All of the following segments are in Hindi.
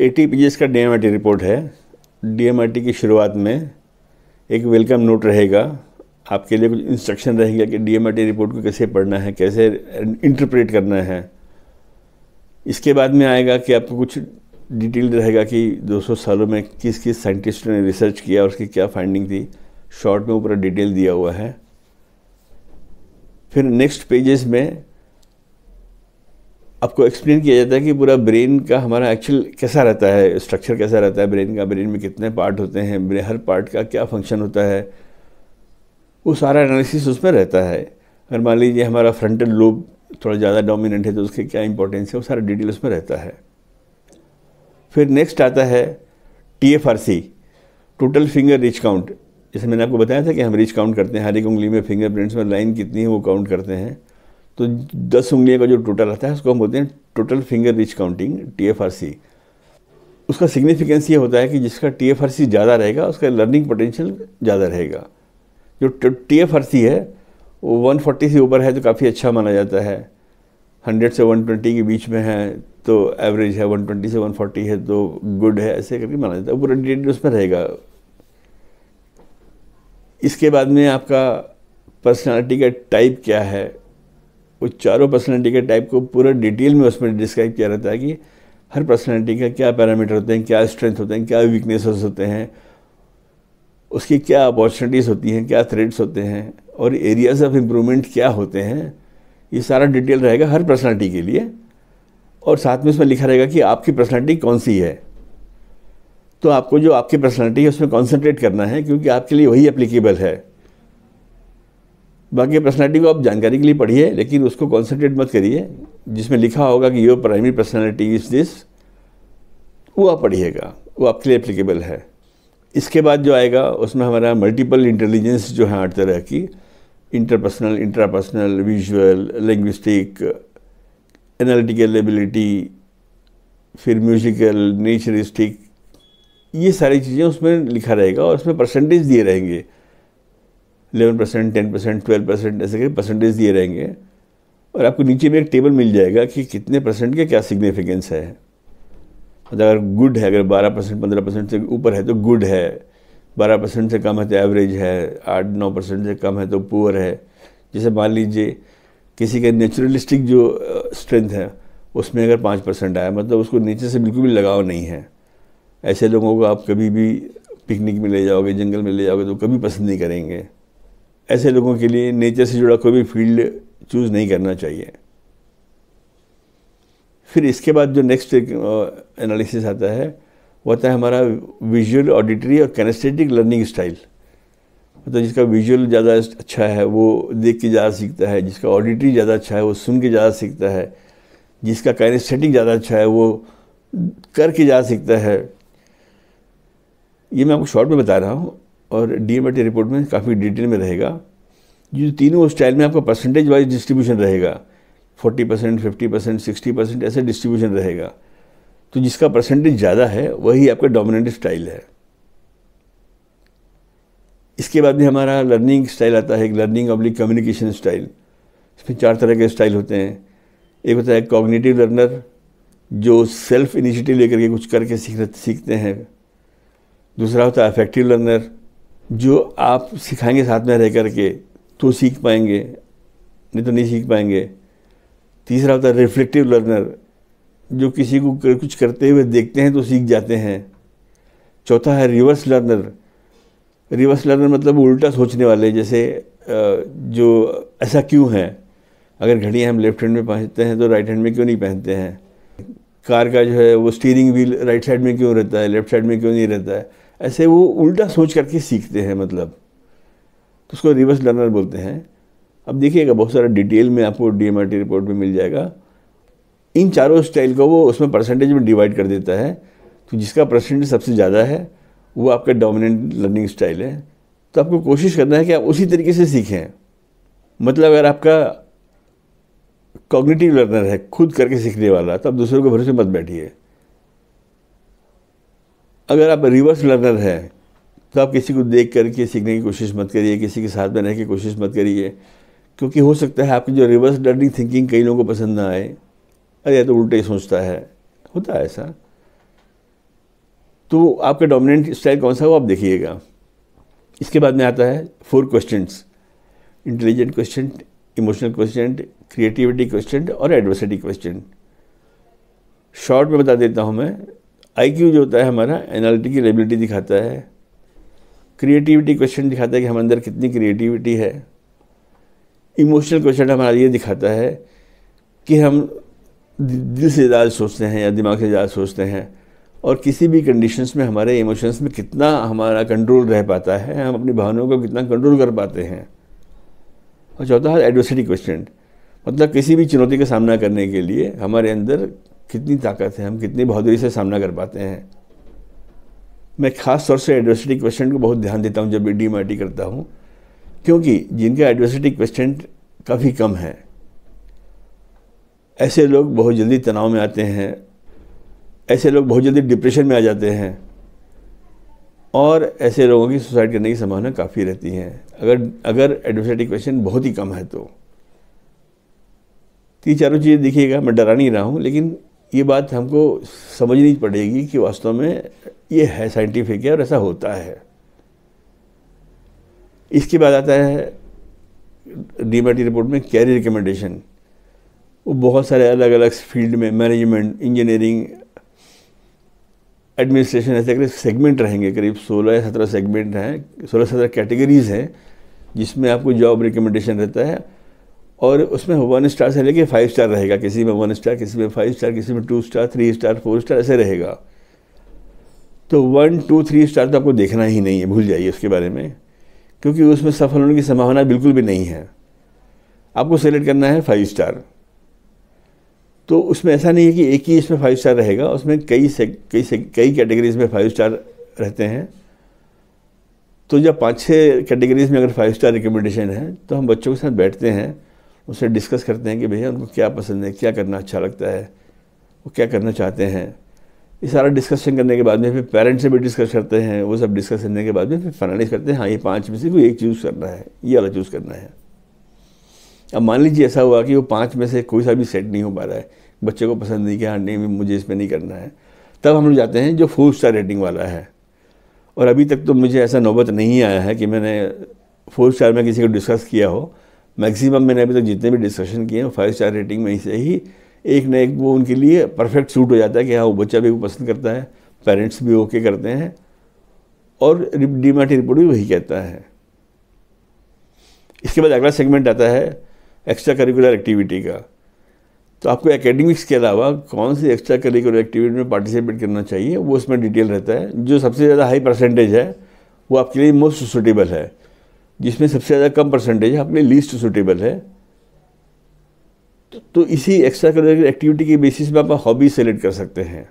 ए टी पी का डी रिपोर्ट है डी की शुरुआत में एक वेलकम नोट रहेगा आपके लिए कुछ इंस्ट्रक्शन रहेगा कि डी रिपोर्ट को कैसे पढ़ना है कैसे इंटरप्रेट करना है इसके बाद में आएगा कि आपको कुछ डिटेल रहेगा कि 200 सालों में किस किस साइंटिस्ट ने रिसर्च किया और उसकी क्या फाइंडिंग थी शॉर्ट में पूरा डिटेल दिया हुआ है फिर नेक्स्ट पेजेस में आपको एक्सप्लेन किया जाता है कि पूरा ब्रेन का हमारा एक्चुअल कैसा रहता है स्ट्रक्चर कैसा रहता है ब्रेन का ब्रेन में कितने पार्ट होते हैं हर पार्ट का क्या फंक्शन होता है वो सारा एनालिसिस उसमें रहता है अगर मान लीजिए हमारा फ्रंटल लोब थोड़ा ज़्यादा डोमिनेंट है तो उसके क्या इंपॉर्टेंस है वो सारा डिटेल उसमें रहता है फिर नेक्स्ट आता है T F R C total finger ridge count जैसे मैंने आपको बताया था कि हम रिच काउंट करते हैं हर एक उंगली में प्रिंट्स में लाइन कितनी है वो काउंट करते हैं तो दस उंगलियों का जो टोटल आता है उसको हम बोलते हैं total finger ridge counting T F R C उसका सिग्निफिकेंस ये होता है कि जिसका टी एफ आर सी ज़्यादा रहेगा उसका लर्निंग पोटेंशियल ज़्यादा रहेगा जो टी एफ आर सी है वो वन फोर्टी से ऊपर है तो काफ़ी अच्छा माना जाता है हंड्रेड से वन ट्वेंटी के बीच में है तो एवरेज है वन ट्वेंटी से वन फोर्टी है तो गुड है ऐसे करके माना जाता है पूरा डिटेल उसमें रहेगा इसके बाद में आपका पर्सनालिटी का टाइप क्या है वो चारों पर्सनैलिटी के टाइप को पूरा डिटेल में उसमें डिस्क्राइब किया रहता है कि हर पर्सनैलिटी का क्या पैरामीटर होते हैं क्या स्ट्रेंथ होते हैं क्या वीकनेसेस होते हैं उसकी क्या अपॉर्चुनिटीज़ होती हैं क्या थ्रेड्स होते हैं और एरियाज ऑफ इम्प्रूवमेंट क्या होते हैं ये सारा डिटेल रहेगा हर पर्सनैलिटी के लिए और साथ में उसमें लिखा रहेगा कि आपकी पर्सनैलिटी कौन सी है तो आपको जो आपकी पर्सनैलिटी है उसमें कॉन्सेंट्रेट करना है क्योंकि आपके लिए वही अप्लीकेबल है बाकी पर्सनैलिटी को आप जानकारी के लिए पढ़िए लेकिन उसको कॉन्सेंट्रेट मत करिए जिसमें लिखा होगा कि your primary personality is this वो आप पढ़िएगा वो आपके लिए अप्लीकेबल है इसके बाद जो आएगा उसमें हमारा मल्टीपल इंटेलिजेंस जो है हर तरह की interpersonal intrapersonal visual linguistic analytical ability फिर म्यूजिकल नेचरिस्टिक ये सारी चीज़ें उसमें लिखा रहेगा और उसमें परसेंटेज दिए रहेंगे 11 percent ten percent twelve percent ऐसे करके परसेंटेज दिए रहेंगे और आपको नीचे में एक टेबल मिल जाएगा कि कितने परसेंट के क्या सिग्निफिकेंस है मतलब अगर गुड है अगर बारह परसेंट पंद्रह परसेंट से ऊपर है तो गुड है बारह परसेंट से कम है तो एवरेज है आठ नौ परसेंट से कम है तो पुअर है जैसे मान लीजिए किसी का नेचुरलिस्टिक जो स्ट्रेंथ है उसमें अगर पाँच परसेंट आया मतलब उसको नीचे से बिल्कुल भी लगाव नहीं है ऐसे लोगों को आप कभी भी पिकनिक में ले जाओगे जंगल में ले जाओगे तो कभी पसंद नहीं करेंगे ऐसे लोगों के लिए नेचर से जुड़ा कोई भी फील्ड चूज़ नहीं करना चाहिए फिर इसके बाद जो नेक्स्ट एक एनालिसिस आता है वो आता है हमारा विजुअल ऑडिटरी और कैनेस्टेटिक लर्निंग स्टाइल मतलब जिसका विजुअल ज़्यादा अच्छा है वो देख के ज़्यादा सीखता है जिसका ऑडिटरी ज़्यादा अच्छा है वो सुन के ज़्यादा सीखता है जिसका कैनेस्टेटिक ज़्यादा अच्छा है वो करके ज़्यादा सीखता है ये मैं आपको शॉर्ट में बता रहा हूँ और डी रिपोर्ट में काफ़ी डिटेल में रहेगा जो तीनों स्टाइल में आपका परसेंटेज वाइज डिस्ट्रीब्यूशन रहेगा forty percent fifty percent sixty percent ऐसे डिस्ट्रीब्यूशन रहेगा तो जिसका परसेंटेज ज़्यादा है वही आपका डोमिनेंट स्टाइल है इसके बाद में हमारा लर्निंग स्टाइल आता है लर्निंग ऑब्लिक कम्युनिकेशन स्टाइल इसमें चार तरह के स्टाइल होते हैं एक होता है कॉग्निटिव लर्नर जो सेल्फ इनिशिएटिव लेकर के कुछ करके सीख सीखते हैं दूसरा होता है अफेक्टिव लर्नर जो आप सिखाएंगे साथ में रह कर के तो सीख पाएंगे नहीं तो नहीं सीख पाएंगे तीसरा होता है रिफ्लेक्टिव लर्नर जो किसी को कर, कुछ करते हुए देखते हैं तो सीख जाते हैं चौथा है रिवर्स लर्नर रिवर्स लर्नर मतलब उल्टा सोचने वाले जैसे जो ऐसा क्यों है अगर घड़ी हम लेफ्ट हैंड में पहनते हैं तो राइट हैंड में क्यों नहीं पहनते हैं कार का जो है वो स्टीयरिंग व्हील राइट साइड में क्यों रहता है लेफ्ट साइड में क्यों नहीं रहता है ऐसे वो उल्टा सोच करके सीखते हैं मतलब तो उसको रिवर्स लर्नर बोलते हैं अब देखिएगा बहुत सारा डिटेल में आपको डी रिपोर्ट में मिल जाएगा इन चारों स्टाइल को वो उसमें परसेंटेज में डिवाइड कर देता है तो जिसका परसेंटेज सबसे ज़्यादा है वो आपका डोमिनेंट लर्निंग स्टाइल है तो आपको कोशिश करना है कि आप उसी तरीके से सीखें मतलब अगर आपका कॉग्निटिव लर्नर है खुद करके सीखने वाला तो आप दूसरों के भरोसे मत बैठिए अगर आप रिवर्स लर्नर हैं तो आप किसी को देख करके सीखने की कोशिश मत करिए किसी के साथ में रहने की कोशिश मत करिए क्योंकि हो सकता है आपकी जो रिवर्स लर्निंग थिंकिंग कई लोगों को पसंद ना आए अरे तो उल्टा ही सोचता है होता है ऐसा तो आपका डोमिनेंट स्टाइल कौन सा वो आप देखिएगा इसके बाद में आता है four question intelligent question emotional question creativity question और एडवर्सिटी क्वेश्चन शॉर्ट में बता देता हूँ मैं आईक्यू जो होता है हमारा एनालिटिकल एबिलिटी दिखाता है क्रिएटिविटी क्वेश्चन दिखाता है कि हम अंदर कितनी क्रिएटिविटी है इमोशनल क्वेश्चन हमारा ये दिखाता है कि हम दिल से ज़्यादा सोचते हैं या दिमाग से ज़्यादा सोचते हैं और किसी भी कंडीशंस में हमारे इमोशंस में कितना हमारा कंट्रोल रह पाता है हम अपनी भावनाओं को कितना कंट्रोल कर पाते हैं और चौथा है एडवर्सिटी क्वेश्चन मतलब किसी भी चुनौती का सामना करने के लिए हमारे अंदर कितनी ताकत है हम कितनी बहादुरी से सामना कर पाते हैं मैं खास तौर से एडवर्सिटी क्वेश्चन को बहुत ध्यान देता हूँ जब भी डी करता हूँ क्योंकि जिनका एडवर्सिटी क्वेश्चन काफ़ी कम है ऐसे लोग बहुत जल्दी तनाव में आते हैं ऐसे लोग बहुत जल्दी डिप्रेशन में आ जाते हैं और ऐसे लोगों की सुसाइड करने की संभावना काफ़ी रहती है अगर अगर एडवर्सिटी क्वेश्चन बहुत ही कम है तो तीन चारों चीज़ें देखिएगा मैं डरा नहीं रहा हूँ लेकिन ये बात हमको समझनी पड़ेगी कि वास्तव में ये है साइंटिफिक है और ऐसा होता है इसके बाद आता है डीबीटी रिपोर्ट में कैरियर रिकमेंडेशन वो बहुत सारे अलग अलग फील्ड में मैनेजमेंट इंजीनियरिंग एडमिनिस्ट्रेशन ऐसे करीब सेगमेंट रहेंगे करीब सोलह या सत्रह सेगमेंट हैं सोलह सत्रह कैटेगरीज हैं जिसमें आपको जॉब रिकमेंडेशन रहता है और उसमें वन स्टार से लेके फाइव स्टार रहेगा किसी में वन स्टार किसी में फाइव स्टार किसी में two star three star four star ऐसे रहेगा तो वन टू थ्री स्टार तो आपको देखना ही नहीं है भूल जाइए उसके बारे में क्योंकि उसमें सफल होने की संभावना बिल्कुल भी नहीं है आपको सेलेक्ट करना है फाइव स्टार तो उसमें ऐसा नहीं है कि एक ही इसमें फाइव स्टार रहेगा उसमें कई से कई से कई कैटेगरीज में फाइव स्टार रहते हैं तो जब पाँच छः कैटेगरीज में अगर फाइव स्टार रिकमेंडेशन है तो हम बच्चों के साथ बैठते हैं उससे डिस्कस करते हैं कि भैया उनको क्या पसंद है क्या करना अच्छा लगता है वो क्या करना चाहते हैं ये सारा डिस्कशन करने के बाद में फिर पेरेंट्स से भी डिस्कस करते हैं वो सब डिस्कस करने के बाद में फिर फाइनलाइज करते हैं हाँ ये पाँच में से कोई एक चूज़ करना है ये वाला चूज़ करना है अब मान लीजिए ऐसा हुआ कि वो पाँच में से कोई सा भी सेट नहीं हो पा रहा है बच्चे को पसंद नहीं किया हाँ नहीं मुझे इसमें नहीं करना है तब हम लोग जाते हैं जो फोर स्टार रेटिंग वाला है और अभी तक तो मुझे ऐसा नौबत नहीं आया है कि मैंने फोर स्टार में किसी को डिस्कस किया हो मैक्सिमम मैंने अभी तक तो जितने भी डिस्कशन किए हैं फाइव स्टार रेटिंग में से ही एक ना एक वो उनके लिए परफेक्ट सूट हो जाता है कि हाँ वो बच्चा भी पसंद करता है पेरेंट्स भी ओके करते हैं और डीमार्ट रिपोर्ट भी वही कहता है इसके बाद अगला सेगमेंट आता है एक्स्ट्रा करिकुलर एक्टिविटी का तो आपको एकेडमिक्स के अलावा कौन सी एक्स्ट्रा करिकुलर एक्टिविटी में पार्टिसिपेट करना चाहिए वो उसमें डिटेल रहता है जो सबसे ज़्यादा हाई परसेंटेज है वो आपके लिए मोस्ट सुटेबल है जिसमें सबसे ज़्यादा कम परसेंटेज आपके लिए लीस्ट सुटेबल है तो, तो इसी एक्स्ट्रा करिकुलर एक्टिविटी के बेसिस में आप हॉबी सेलेक्ट कर सकते हैं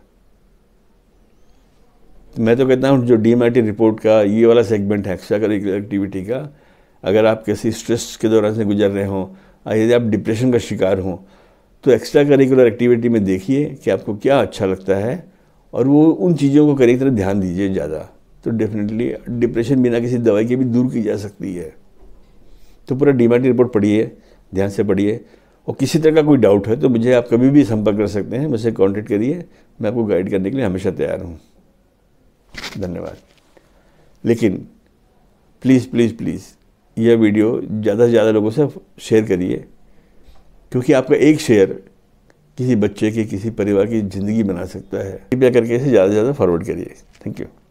तो मैं तो कहता हूँ जो डी रिपोर्ट का ये वाला सेगमेंट है एक्स्ट्रा करिकुलर एक्टिविटी का अगर आप किसी स्ट्रेस के दौरान से गुजर रहे हों यदि आप डिप्रेशन का शिकार हों तो एक्स्ट्रा करिकुलर एक्टिविटी में देखिए कि आपको क्या अच्छा लगता है और वो उन चीज़ों को करी तरह ध्यान दीजिए ज़्यादा तो डेफिनेटली डिप्रेशन बिना किसी दवाई के भी दूर की जा सकती है तो पूरा डीमार्टी रिपोर्ट पढ़िए ध्यान से पढ़िए और किसी तरह का कोई डाउट है तो मुझे आप कभी भी संपर्क कर सकते हैं मुझसे कॉन्टेक्ट करिए मैं आपको गाइड करने के लिए हमेशा तैयार हूँ धन्यवाद लेकिन प्लीज़ प्लीज़ प्लीज़ यह वीडियो ज़्यादा से ज़्यादा लोगों से शेयर करिए क्योंकि आपका एक शेयर किसी बच्चे के किसी परिवार की ज़िंदगी बना सकता है कृपया करके इसे ज़्यादा से ज़्यादा फॉरवर्ड करिए थैंक यू